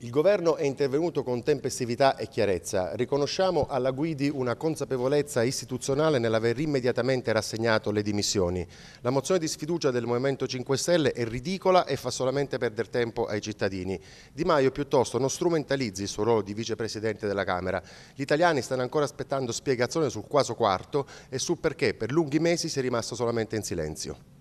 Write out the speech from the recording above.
Il governo è intervenuto con tempestività e chiarezza. Riconosciamo alla Guidi una consapevolezza istituzionale nell'aver immediatamente rassegnato le dimissioni. La mozione di sfiducia del Movimento 5 Stelle è ridicola e fa solamente perdere tempo ai cittadini. Di Maio piuttosto non strumentalizzi il suo ruolo di vicepresidente della Camera. Gli italiani stanno ancora aspettando spiegazioni sul quaso quarto e sul perché per lunghi mesi si è rimasto solamente in silenzio.